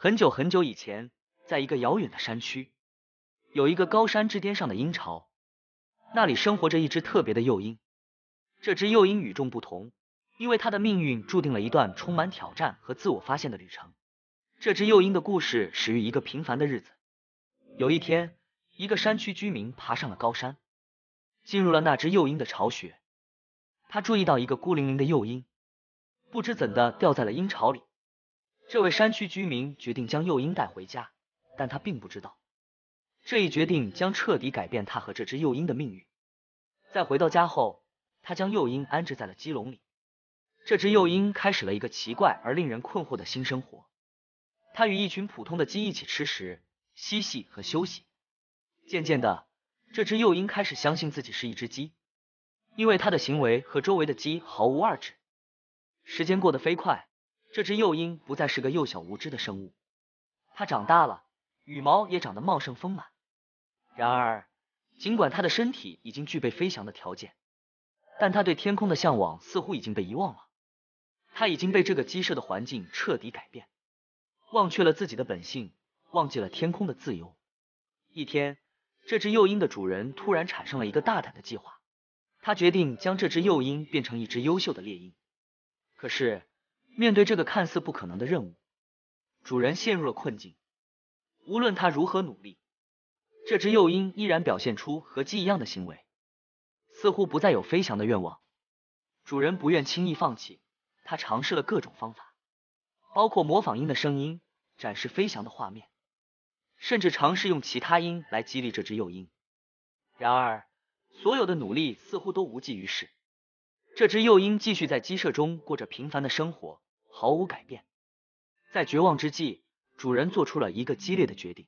很久很久以前，在一个遥远的山区，有一个高山之巅上的鹰巢，那里生活着一只特别的幼鹰。这只幼鹰与众不同，因为它的命运注定了一段充满挑战和自我发现的旅程。这只幼鹰的故事始于一个平凡的日子。有一天，一个山区居民爬上了高山，进入了那只幼鹰的巢穴。他注意到一个孤零零的幼鹰，不知怎的掉在了鹰巢里。这位山区居民决定将幼鹰带回家，但他并不知道，这一决定将彻底改变他和这只幼鹰的命运。在回到家后，他将幼鹰安置在了鸡笼里。这只幼鹰开始了一个奇怪而令人困惑的新生活。它与一群普通的鸡一起吃食、嬉戏和休息。渐渐的，这只幼鹰开始相信自己是一只鸡，因为它的行为和周围的鸡毫无二致。时间过得飞快。这只幼鹰不再是个幼小无知的生物，它长大了，羽毛也长得茂盛丰满。然而，尽管它的身体已经具备飞翔的条件，但它对天空的向往似乎已经被遗忘了。它已经被这个鸡舍的环境彻底改变，忘却了自己的本性，忘记了天空的自由。一天，这只幼鹰的主人突然产生了一个大胆的计划，他决定将这只幼鹰变成一只优秀的猎鹰。可是，面对这个看似不可能的任务，主人陷入了困境。无论他如何努力，这只幼鹰依然表现出和鸡一样的行为，似乎不再有飞翔的愿望。主人不愿轻易放弃，他尝试了各种方法，包括模仿鹰的声音，展示飞翔的画面，甚至尝试用其他鹰来激励这只幼鹰。然而，所有的努力似乎都无济于事。这只幼鹰继续在鸡舍中过着平凡的生活。毫无改变，在绝望之际，主人做出了一个激烈的决定，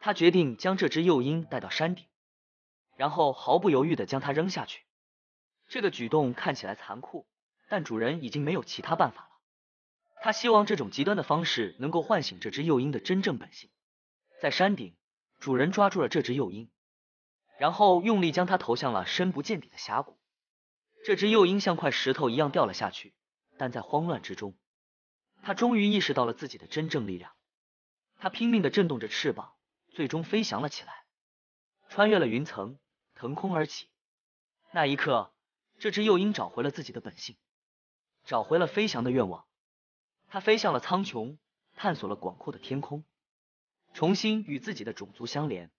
他决定将这只幼鹰带到山顶，然后毫不犹豫的将它扔下去。这个举动看起来残酷，但主人已经没有其他办法了。他希望这种极端的方式能够唤醒这只幼鹰的真正本性。在山顶，主人抓住了这只幼鹰，然后用力将它投向了深不见底的峡谷。这只幼鹰像块石头一样掉了下去。但在慌乱之中，他终于意识到了自己的真正力量。他拼命的震动着翅膀，最终飞翔了起来，穿越了云层，腾空而起。那一刻，这只幼鹰找回了自己的本性，找回了飞翔的愿望。它飞向了苍穹，探索了广阔的天空，重新与自己的种族相连。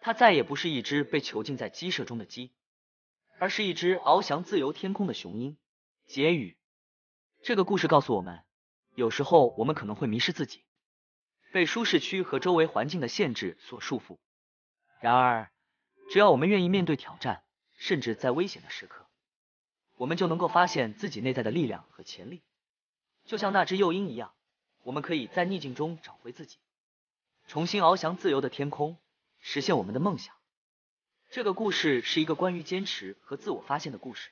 它再也不是一只被囚禁在鸡舍中的鸡，而是一只翱翔自由天空的雄鹰。结语。这个故事告诉我们，有时候我们可能会迷失自己，被舒适区和周围环境的限制所束缚。然而，只要我们愿意面对挑战，甚至在危险的时刻，我们就能够发现自己内在的力量和潜力。就像那只幼鹰一样，我们可以在逆境中找回自己，重新翱翔自由的天空，实现我们的梦想。这个故事是一个关于坚持和自我发现的故事，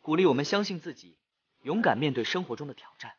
鼓励我们相信自己。勇敢面对生活中的挑战。